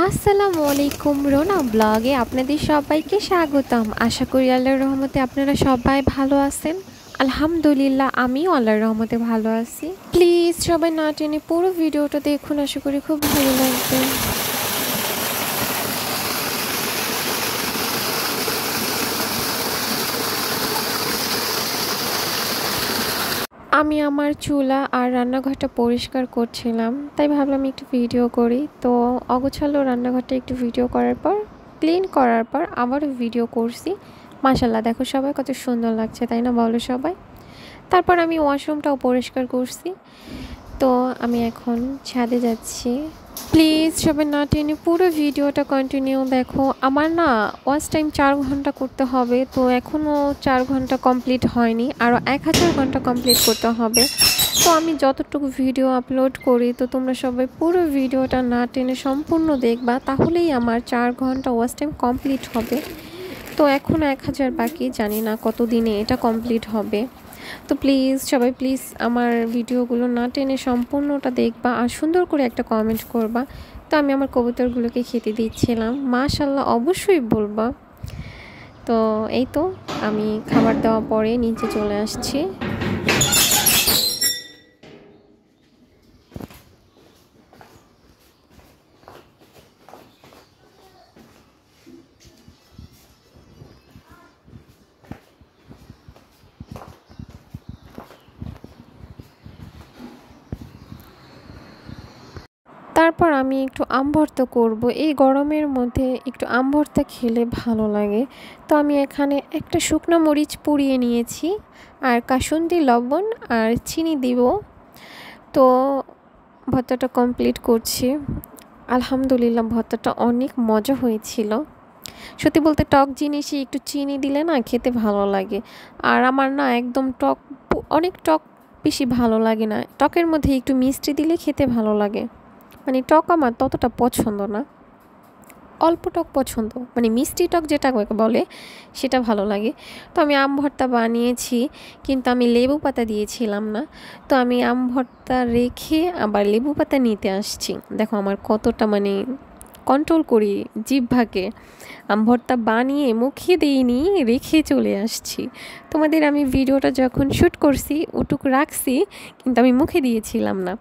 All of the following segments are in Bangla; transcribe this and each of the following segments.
আসসালামু আলাইকুম রোনা ব্লগে আপনাদের সবাইকে স্বাগতম আশা করি আল্লাহর রহমতে আপনারা সবাই ভালো আছেন আলহামদুলিল্লাহ আমিও আল্লাহর রহমতে ভালো আছি প্লিজ সবাই না টেনে পুরো ভিডিওটা দেখুন আশা করি খুব ভালো লাগবে আমি আমার চুলা আর রান্নাঘরটা পরিষ্কার করছিলাম তাই ভাবলাম একটু ভিডিও করি তো অগোছালো রান্নাঘরটা একটু ভিডিও করার পর ক্লিন করার পর আবারও ভিডিও করছি মাসাল্লাহ দেখো সবাই কত সুন্দর লাগছে তাই না বলো সবাই তারপর আমি ওয়াশরুমটাও পরিষ্কার করছি তো আমি এখন ছাদে যাচ্ছি প্লিজ সবাই না টেনে পুরো ভিডিওটা কন্টিনিউ দেখো আমার না ওয়াশ টাইম চার ঘন্টা করতে হবে তো এখনও চার ঘন্টা কমপ্লিট হয়নি আরও এক হাজার ঘন্টা কমপ্লিট করতে হবে তো আমি যতটুকু ভিডিও আপলোড করি তো তোমরা সবাই পুরো ভিডিওটা না টেনে সম্পূর্ণ দেখবা তাহলেই আমার চার ঘন্টা ওয়াশ টাইম কমপ্লিট হবে তো এখন এক হাজার বাকি জানি না কত দিনে এটা কমপ্লিট হবে তো প্লিজ সবাই প্লিজ আমার ভিডিওগুলো না টেনে সম্পূর্ণটা দেখবা আর সুন্দর করে একটা কমেন্ট করবা তো আমি আমার কবুতরগুলোকে খেতে দিচ্ছিলাম মাশাল্লাহ অবশ্যই বলবা তো এই তো আমি খাবার দেওয়া পরে নিচে চলে আসছি আমি একটু আম ভর্তা করবো এই গরমের মধ্যে একটু আম ভর্তা খেলে ভালো লাগে তো আমি এখানে একটা শুকনো মরিচ পুড়িয়ে নিয়েছি আর কাসুন্দি লবণ আর চিনি দিব তো ভর্তাটা কমপ্লিট করছি আলহামদুলিল্লাহ ভর্তাটা অনেক মজা হয়েছিল সত্যি বলতে টক জিনিসই একটু চিনি দিলে না খেতে ভালো লাগে আর আমার না একদম টক অনেক টক বেশি ভালো লাগে না টকের মধ্যে একটু মিষ্টি দিলে খেতে ভালো লাগে মানে টক আমার ততটা পছন্দ না অল্প টক পছন্দ মানে মিষ্টি টক যেটা বলে সেটা ভালো লাগে তো আমি আম ভর্তা বানিয়েছি কিন্তু আমি লেবু পাতা দিয়েছিলাম না তো আমি আম ভর্তা রেখে আবার লেবু পাতা নিতে আসছি দেখো আমার কতটা মানে কন্ট্রোল করি আমি ভর্তা বানিয়ে মুখে দিইনি রেখে চলে আসছি তোমাদের আমি ভিডিওটা যখন শ্যুট করছি ওটুক রাখছি কিন্তু আমি মুখে দিয়েছিলাম না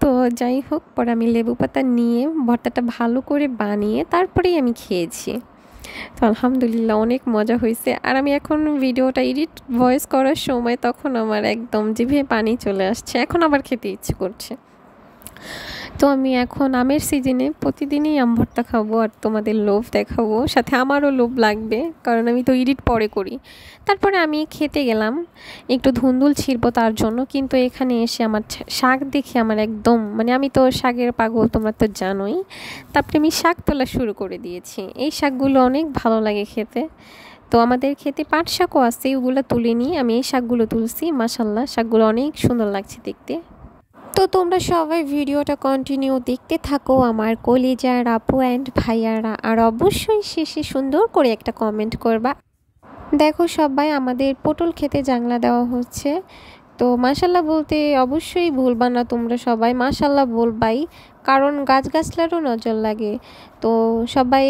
তো যাই হোক পর আমি লেবু পাতা নিয়ে ভর্তাটা ভালো করে বানিয়ে তারপরেই আমি খেয়েছি তো আলহামদুলিল্লাহ অনেক মজা হয়েছে আর আমি এখন ভিডিওটা এডিট ভয়েস করার সময় তখন আমার একদম জিভে পানি চলে আসছে এখন আবার খেতে ইচ্ছে করছে তো আমি এখন আমের সিজনে প্রতিদিনই আম ভর্তা খাবো আর তোমাদের লোভ দেখাবো সাথে আমারও লোভ লাগবে কারণ আমি তো ইডিট পরে করি তারপরে আমি খেতে গেলাম একটু ধুন্দুল ছিড়বো তার জন্য কিন্তু এখানে এসে আমার শাক দেখে আমার একদম মানে আমি তো শাকের পাগল তোমরা তো জানোই তারপরে আমি শাক তোলা শুরু করে দিয়েছি এই শাকগুলো অনেক ভালো লাগে খেতে তো আমাদের খেতে পাট শাকও আছে ওগুলো তুলে নিয়ে আমি এই শাকগুলো তুলছি মাসাল্লাহ শাকগুলো অনেক সুন্দর লাগছে দেখতে তো তোমরা সবাই ভিডিওটা কন্টিনিউ দেখতে থাকো আমার কলিজা রাপু অ্যান্ড ভাইয়ারা আর অবশ্যই শেষে সুন্দর করে একটা কমেন্ট করবা দেখো সবাই আমাদের পটল খেতে জাংলা দেওয়া হচ্ছে তো মাশাল্লাহ বলতে অবশ্যই ভুলবা না তোমরা সবাই মাশাল্লাহ বলবাই কারণ গাছগাছলারও নজর লাগে তো সবাই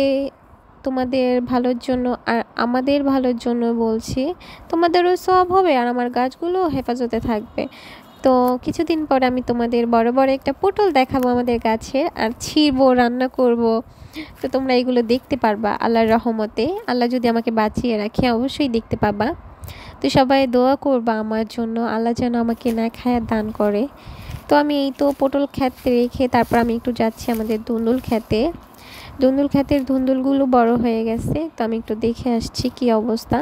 তোমাদের ভালোর জন্য আর আমাদের ভালোর জন্য বলছি তোমাদেরও সব হবে আর আমার গাছগুলো হেফাজতে থাকবে তো কিছুদিন পর আমি তোমাদের বড় বড় একটা পটল দেখাবো আমাদের গাছের আর ছিঁড়বো রান্না করব তো তোমরা এগুলো দেখতে পারবা আল্লাহর রহমতে আল্লাহ যদি আমাকে বাঁচিয়ে রাখে অবশ্যই দেখতে পাবা তো সবাই দোয়া করবা আমার জন্য আল্লাহ যেন আমাকে না খায়া দান করে তো আমি এই তো পটল ক্ষেত রেখে তারপর আমি একটু যাচ্ছি আমাদের দুন্দুল খেতে দুন্দুল খ্যাতের ধুন্দুলগুলো বড় হয়ে গেছে তো আমি একটু দেখে আসছি কি অবস্থা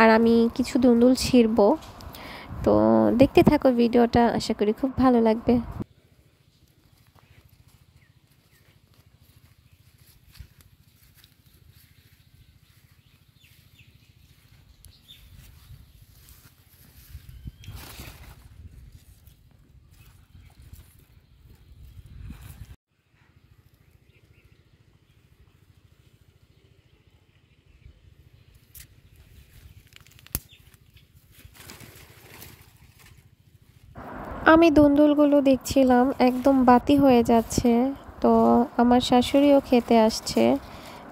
আর আমি কিছু দুন্দুল ছিঁড়বো তো দেখতে থাকো ভিডিওটা আশা করি খুব ভালো লাগবে আমি দুন্দুলগুলো দেখছিলাম একদম বাতি হয়ে যাচ্ছে তো আমার শাশুড়িও খেতে আসছে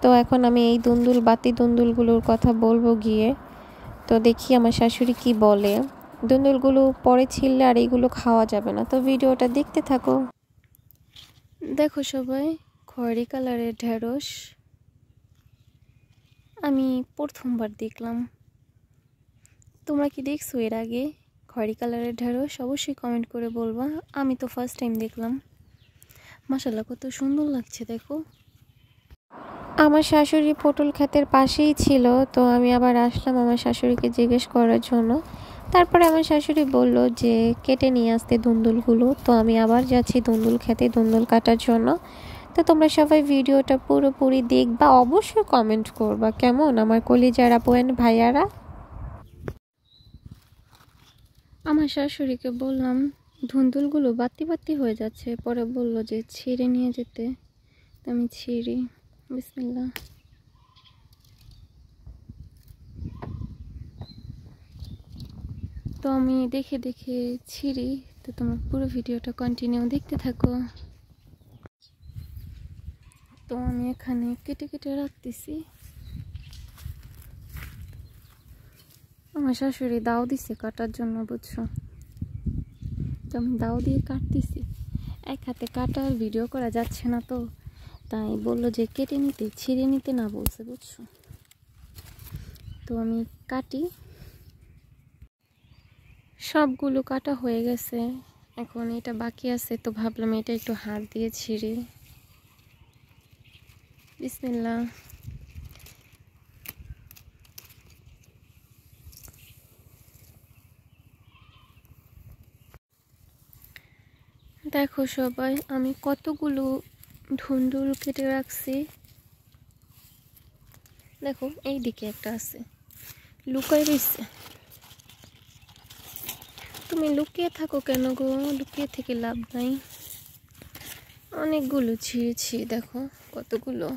তো এখন আমি এই দুন্দুল বাতি দুন্দুলগুলোর কথা বলবো গিয়ে তো দেখি আমার শাশুড়ি কি বলে দুন্দুলগুলো পরে ছিললে আর এইগুলো খাওয়া যাবে না তো ভিডিওটা দেখতে থাকো দেখো সবাই খয়েরি কালারের ঢেঁড়স আমি প্রথমবার দেখলাম তোমরা কি দেখছো এর আগে খয়রি কালারের ঢেঁড়স অবশ্যই কমেন্ট করে বলবা আমি তো ফার্স্ট টাইম দেখলাম মাসাল্লাহ কত সুন্দর লাগছে দেখো আমার শাশুড়ি পটল ক্ষেতের পাশেই ছিল তো আমি আবার আসলাম আমার শাশুড়িকে জিজ্ঞেস করার জন্য তারপরে আমার শাশুড়ি বলল যে কেটে নিয়ে আসতে দুন্দুলগুলো তো আমি আবার যাচ্ছি দুন্দুল খেতে দুন্দুল কাটার জন্য তো তোমরা সবাই ভিডিওটা পুরোপুরি দেখবা অবশ্যই কমেন্ট করবা কেমন আমার কলিজার আপু অ্যান্ড ভাইয়ারা আমার শাশুড়িকে বললাম ধুন্দুলগুলো বাতি বাতি হয়ে যাচ্ছে পরে বলল যে ছিঁড়ে নিয়ে যেতে আমি ছিঁড়ি বিসমিল্লা তো আমি দেখে দেখে ছিঁড়ি তো তোমার পুরো ভিডিওটা কন্টিনিউ দেখতে থাকো তো আমি এখানে কেটে কেটে রাখতেছি আমার শাশুড়ি দাও দিছে কাটার জন্য বুঝছো তো আমি দাও দিয়ে কাটতেছি এক হাতে কাটার ভিডিও করা যাচ্ছে না তো তাই বললো যে কেটে নিতে ছিঁড়ে নিতে না বলছে বুঝছো তো আমি কাটি সবগুলো কাটা হয়ে গেছে এখন এটা বাকি আছে তো ভাবলাম এটা একটু হাত দিয়ে ছিঁড়ে বিসমিল্লা দেখো সবাই আমি কতগুলো ধুন্দুল কেটে রাখছি দেখো এই দিকে একটা আছে লুকাই রয়েছে তুমি লুকিয়ে থাকো কেন গো লুকিয়ে থেকে লাভ নাই অনেকগুলো ছিঁড়েছি দেখো কতগুলো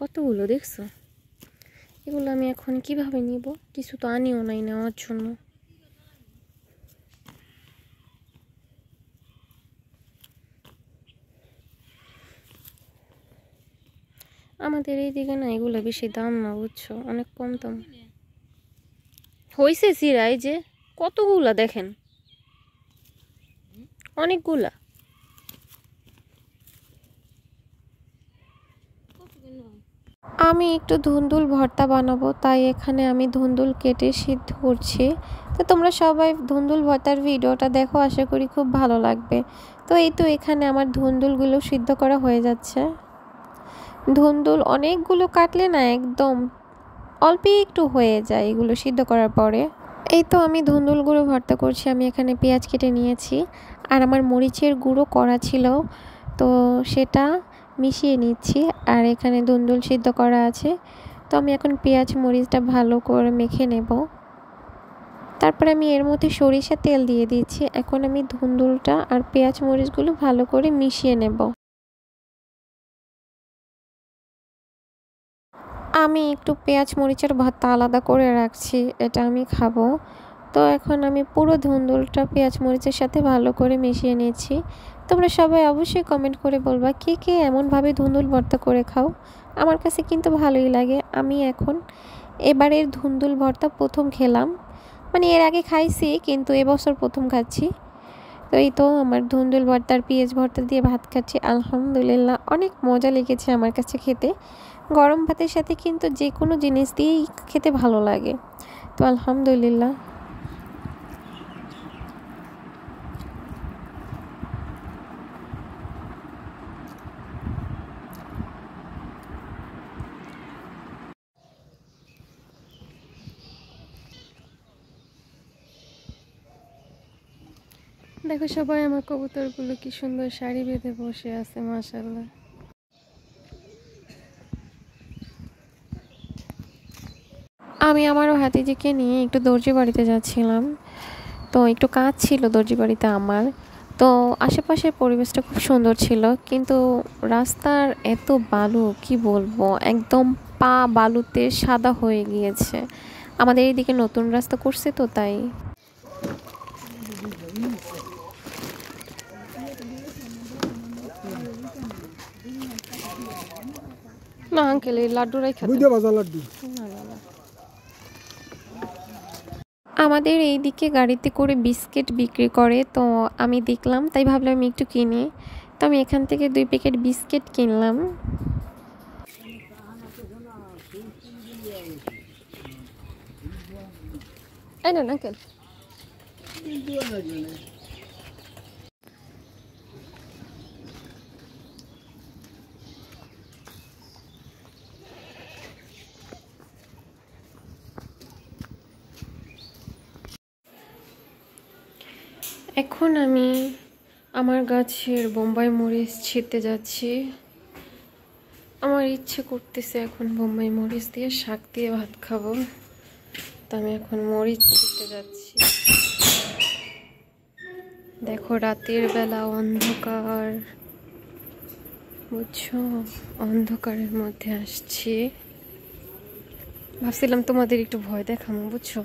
কতগুলো দেখছো এগুলো আমি এখন কিভাবে নিব কিছু তো আনিও নাই নেওয়ার জন্য আমাদের এইদিকে না এগুলো বেশি দাম না বুঝছো অনেক কম দাম হয়েছে সিরাই যে কতগুলা দেখেন অনেকগুলা আমি একটু ধুন্দুল ভর্তা বানাবো তাই এখানে আমি ধুন্দুল কেটে সিদ্ধ করছি তো তোমরা সবাই ধুন্দুল ভর্তার ভিডিওটা দেখো আশা করি খুব ভালো লাগবে তো এই তো এখানে আমার ধুন্দুলগুলো সিদ্ধ করা হয়ে যাচ্ছে ধুন্দুল অনেকগুলো কাটলে না একদম অল্প একটু হয়ে যায় এগুলো সিদ্ধ করার পরে এই তো আমি ধুন্দুল গুঁড়ো ভর্তা করছি আমি এখানে পেঁয়াজ কেটে নিয়েছি আর আমার মরিচের গুঁড়ো করা ছিল তো সেটা মিশিয়ে নিচ্ছি আর এখানে ধুন্দুল সিদ্ধ করা আছে তো আমি এখন পেঁয়াজ মরিচটা ভালো করে মেখে নেব তারপর আমি এর মধ্যে সরিষা তেল দিয়ে দিচ্ছি এখন আমি ধুন্দুলটা আর পেঁয়াজ মরিচগুলো ভালো করে মিশিয়ে নেব আমি একটু পেঁয়াজ মরিচের ভর্তা আলাদা করে রাখছি এটা আমি খাবো তো এখন আমি পুরো ধুন্দুলটা পেঁয়াজ মরিচের সাথে ভালো করে মিশিয়ে নিয়েছি তোমরা সবাই অবশ্যই কমেন্ট করে বলবা কে কে এমনভাবে ধুন্দুল ভর্তা করে খাও আমার কাছে কিন্তু ভালোই লাগে আমি এখন এবারের ধুন্দুল ভর্তা প্রথম খেলাম মানে এর আগে খাইছি কিন্তু এবছর প্রথম খাচ্ছি তো এই তো আমার ধুন্দুল ভর্তার পেঁয়াজ ভর্তা দিয়ে ভাত খাচ্ছি আলহামদুলিল্লাহ অনেক মজা লেগেছে আমার কাছে খেতে গরম ভাতের সাথে কিন্তু যে কোনো জিনিস দিয়েই খেতে ভালো লাগে তো আলহামদুলিল্লাহ দেখো সবাই আমার কবুতরগুলো কি সুন্দর শাড়ি বেঁধে বসে আছে মাশাল্লাহ আমি আমার হাতিজিকে নিয়ে একটু দর্জি বাড়িতে যাচ্ছিলাম তো একটু কাজ ছিল দর্জি বাড়িতে আমার তো আশেপাশের পরিবেশটা খুব সুন্দর ছিল কিন্তু রাস্তার এত বালু কি বলবো একদম পা বালুতে সাদা হয়ে গিয়েছে আমাদের এইদিকে নতুন রাস্তা করছে তো তাই না আঙ্কেল এই লাড্ডু রাই খাতে লাড্ডু আমাদের এই দিকে গাড়িতে করে বিস্কিট বিক্রি করে তো আমি দেখলাম তাই ভাবলাম আমি একটু কিনি তো আমি এখান থেকে দুই প্যাকেট বিস্কিট কিনলাম এই না কেন এখন আমি আমার গাছের বোম্বাই মরিচ ছিঁড়তে যাচ্ছি আমার ইচ্ছে করতেছে এখন বোম্বাই মরিচ দিয়ে শাক দিয়ে ভাত খাবো তো আমি এখন মরিচ ছিঁড়তে যাচ্ছি দেখো রাতের বেলা অন্ধকার বুঝছো অন্ধকারের মধ্যে আসছি ভাবছিলাম তোমাদের একটু ভয় দেখামো বুঝছো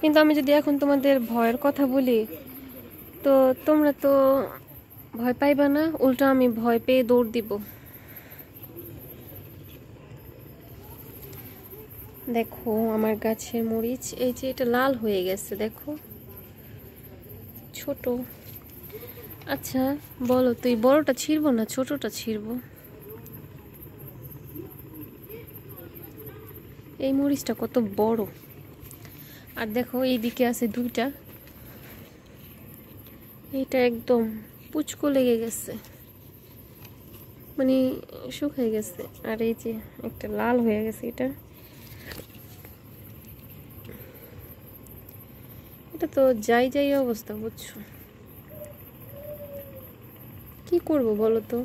কিন্তু আমি যদি এখন তোমাদের ভয়ের কথা বলি তো তোমরা তো ভয় পাইবা না উল্টা আমি ভয় পেয়ে দৌড় দিব দেখো আমার গাছে মরিচ এই যে এটা লাল হয়ে গেছে দেখো ছোট আচ্ছা বলো তুই বড়টা ছিড়ব না ছোটটা ছিড়ব এই মরিচটা কত বড় আর দেখো এইদিকে আছে দুইটা এটা একদম পুচকো লেগে গেছে মানে শুকিয়ে গেছে আর এই যে একটা লাল হয়ে গেছে এটা এটা তো যাই যাই অবস্থা বুঝছো কি করব বলো তো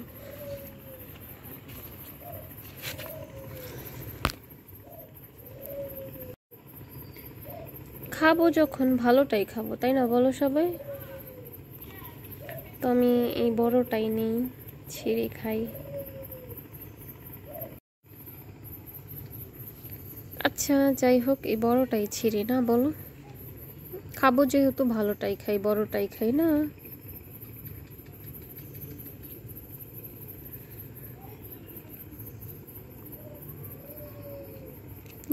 খাবো যখন ভালোটাই খাবো তাই না বলো সবাই তো আমি এই বড়টাই নেই ছিঁড়ে খাই আচ্ছা যাই হোক এই বড়টাই ছিঁড়ে না বলো খাবো যেহেতু ভালোটাই খাই বড়টাই খাই না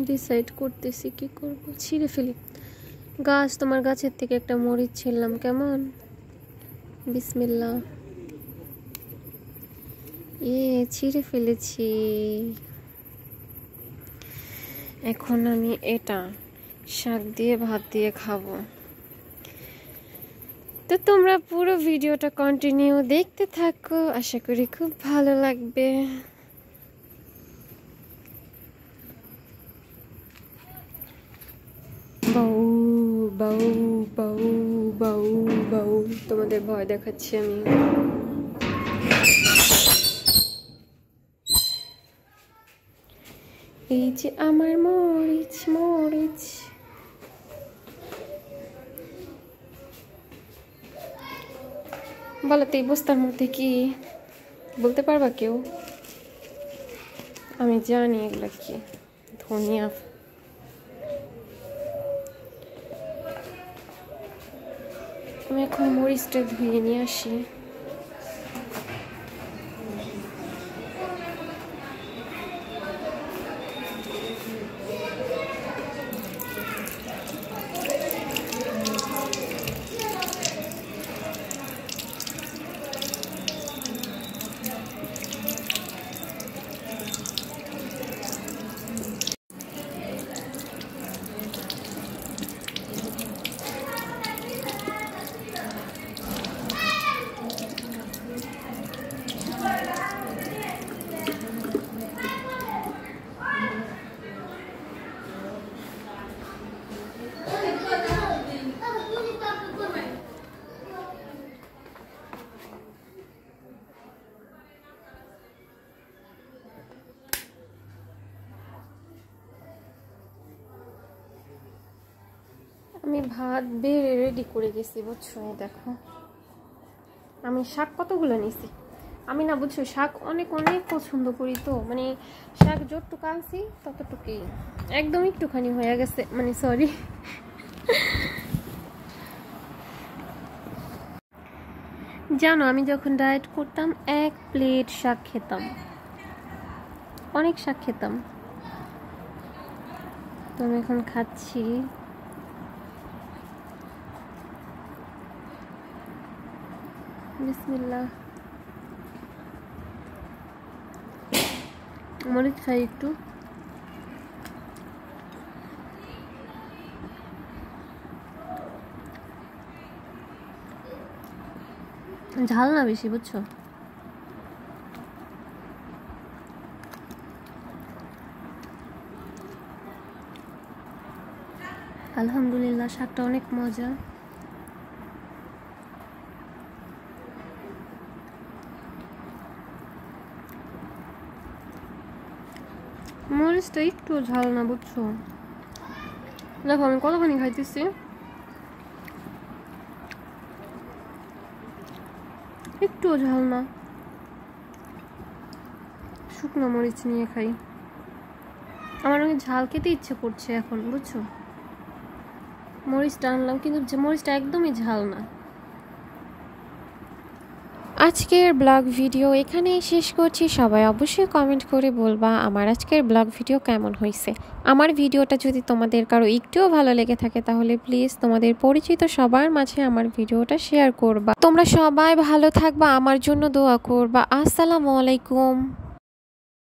ডিসাইড করতেছি কি করবো ছিঁড়ে ফেলি গাছ তোমার গাছের থেকে একটা মরিচ ছিললাম কেমন বিসমিল্লা এ ছিঁড়ে ফেলেছি এখন আমি এটা শাক দিয়ে ভাত দিয়ে খাবো তো তোমরা পুরো ভিডিওটা কন্টিনিউ দেখতে থাকো আশা করি খুব ভালো লাগবে বাউ বাউ বাউ বাউ তোমাদের ভয় দেখাচ্ছি আমি এই যে আমার মরিচ মরিচ বলাতে এই বস্তার মধ্যে কি বলতে পারবা কেউ আমি জানি এগুলা কি ধনিয়া আমি এখন মরিচটা ধুয়ে নিয়ে আসি ভাত বেড়ে রেডি করে গেছি বুঝছো দেখো আমি শাক কতগুলো নিছি আমি না বুঝছো শাক অনেক অনেক পছন্দ করি তো মানে শাক যতটুকু আনছি ততটুকুই একদম একটুখানি হয়ে গেছে মানে সরি জানো আমি যখন ডায়েট করতাম এক প্লেট শাক খেতাম অনেক শাক খেতাম তো আমি এখন খাচ্ছি বিসমিল্লা মরিচ খাই একটু ঝাল না বেশি বুঝছো আলহামদুলিল্লাহ শাকটা অনেক মজা মাছটা একটু ঝাল না বুঝছো দেখো আমি কতখানি খাইতেছি একটুও ঝাল না শুকনো মরিচ নিয়ে খাই আমার ওই ঝাল খেতে ইচ্ছে করছে এখন বুঝছো মরিচটা আনলাম কিন্তু মরিচটা একদমই ঝাল না আজকের ব্লগ ভিডিও এখানেই শেষ করছি সবাই অবশ্যই কমেন্ট করে বলবা আমার আজকের ব্লগ ভিডিও কেমন হয়েছে আমার ভিডিওটা যদি তোমাদের কারো একটুও ভালো লেগে থাকে তাহলে প্লিজ তোমাদের পরিচিত সবার মাঝে আমার ভিডিওটা শেয়ার করবা তোমরা সবাই ভালো থাকবা আমার জন্য দোয়া করবা আসসালামু আলাইকুম